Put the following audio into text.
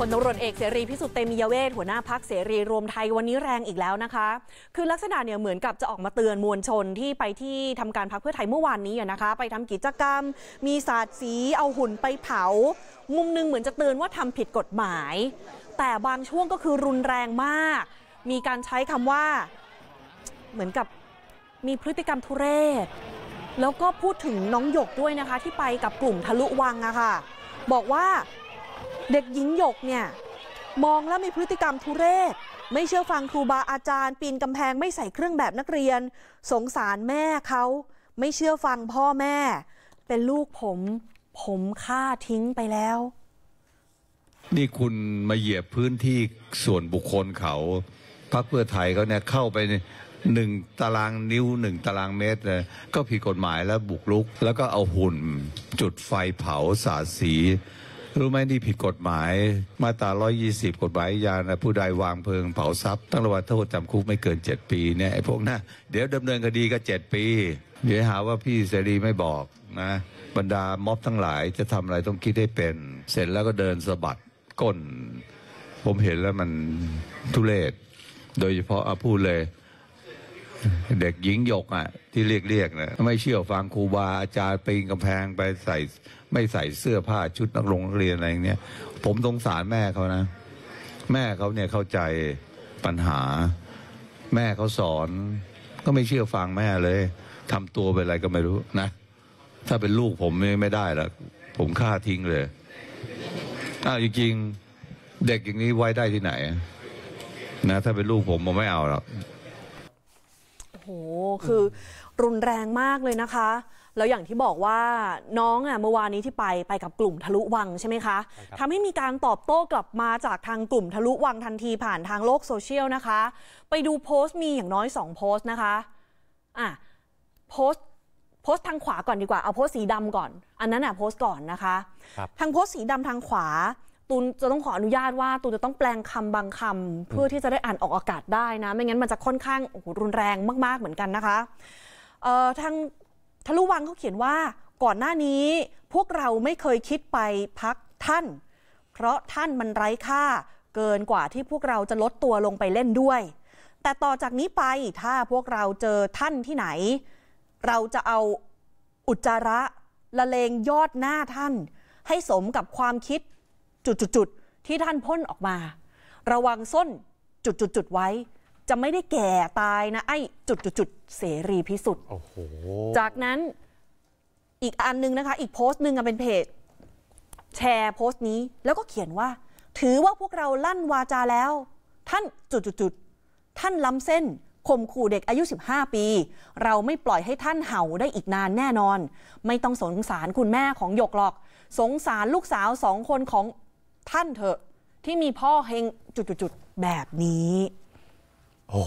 พลตำรวจเอกเสรีพิสุทธิ์เตมียเวทหัวหน้าพักเสรีรวมไทยวันนี้แรงอีกแล้วนะคะ คือลักษณะเนี่ยเหมือนกับจะออกมาเตือนมวลชนที่ไปที่ทำการพักเพื่อไทยเมื่อวานนี้นะคะ ไปทำกิจกรรม มีสาดสีเอาหุ่นไปเผามุมนึงเหมือนจะเตือนว่าทำผิดกฎหมาย แต่บางช่วงก็คือรุนแรงมาก มีการใช้คำว่าเหมือนกับมีพฤติกรรมทุเรศ แล้วก็พูดถึงน้องหยกด้วยนะคะที่ไปกับกลุ่มทะลุวังอะคะ่ะบอกว่าเด็กหญิงหยกเนี่ย มองแล้วมีพฤติกรรมทุเรศ ไม่เชื่อฟังครูบาอาจารย์ ปีนกำแพงไม่ใส่เครื่องแบบนักเรียน สงสารแม่เขาไม่เชื่อฟังพ่อแม่ เป็นลูกผมผมฆ่าทิ้งไปแล้ว นี่คุณมาเหยียบพื้นที่ส่วนบุคคลเขา พักเพื่อไทยเขาเนี่ยเข้าไปหนึ่งตารางนิ้วหนึ่งตารางเมตรนก็ผิดกฎหมายแล้วบุกรุก แล้วก็เอาหุ่นจุดไฟเผาสาสีรู้ไหมนี่ผิดกฎหมาย มาตรา 120 กฎหมายยานะผู้ใดวางเพลิงเผาทรัพย์ตั้งระวังโทษจำคุก ไม่เกิน7ปีเนี่ยไอ้พวกนั้นเดี๋ยวดำเนินคดีก็7ปีเดี๋ยวหาว่าพี่เสรีไม่บอกนะ บรรดาม็อบทั้งหลายจะทำอะไรต้องคิดให้เป็นเสร็จแล้วก็เดินสะบัดก้น ผมเห็นแล้วมันทุเลศโดยเฉพาะอาพูดเลยเด็กหญิงหยกอ่ะที่เรียกเรียกนะไม่เชื่อฟังครูบาอาจารย์ปีนกำแพงไปใส่ไม่ใส่เสื้อผ้าชุดนักโรงเรียนอะไรอย่างเนี้ยผมสงสารแม่เขานะ แม่เขาเนี่ยเข้าใจปัญหา แม่เขาสอนก็ไม่เชื่อฟังแม่เลย ทำตัวเป็นอะไรก็ไม่รู้นะ ถ้าเป็นลูกผมไม่ได้ละผมฆ่าทิ้งเลยอ้าวจริงเด็กอย่างนี้ไว้ได้ที่ไหน นะ ถ้าเป็นลูกผมผมไม่เอาหรอกโหคือรุนแรงมากเลยนะคะ แล้วอย่างที่บอกว่าน้องอ่ะเมื่อวานนี้ที่ไปไปกับกลุ่มทะลุวังใช่ไหมคะ ทำให้มีการตอบโต้กลับมาจากทางกลุ่มทะลุวังทันทีผ่านทางโลกโซเชียลนะคะ ไปดูโพสต์มีอย่างน้อยสองโพสต์นะคะ อ่ะโพสต์โพสต์ทางขวาก่อนดีกว่า เอาโพสต์สีดำก่อน อันนั้นอ่ะโพสต์ก่อนนะคะคทางโพสต์สีดำทางขวาตูนจะต้องขออนุญาตว่าตูนจะต้องแปลงคำบางคำเพื่อที่จะได้อ่านออกอากาศได้นะ ไม่งั้นมันจะค่อนข้างโอ้โหรุนแรงมากๆเหมือนกันนะคะเอ่อทางทะลุวังเขาเขียนว่าก่อนหน้านี้พวกเราไม่เคยคิดไปพักท่าน เพราะท่านมันไร้ค่าเกินกว่าที่พวกเราจะลดตัวลงไปเล่นด้วย แต่ต่อจากนี้ไปถ้าพวกเราเจอท่านที่ไหน เราจะเอาอุจจาระละเลงยอดหน้าท่าน ให้สมกับความคิดจุด ๆ ๆ ที่ท่านพ่นออกมา ระวังส้นจุดๆๆไว้ จะไม่ได้แก่ตายนะ ไอ้จุดๆๆเสรีพิสุทธิ์ จากนั้นอีกอันนึงนะคะอีกโพสต์หนึ่งเป็นเพจแชร์โพสต์นี้แล้วก็เขียนว่า ถือว่าพวกเราลั่นวาจาแล้ว ท่านจุดๆท่านล้ำเส้นข่มขู่เด็กอายุ 15 ปี เราไม่ปล่อยให้ท่านเห่าได้อีกนานแน่นอน ไม่ต้องสงสารคุณแม่ของหยกหรอก สงสารลูกสาวสองคนของท่านเถอะที่มีพ่อเฮงจุดๆแบบนี้ โอ้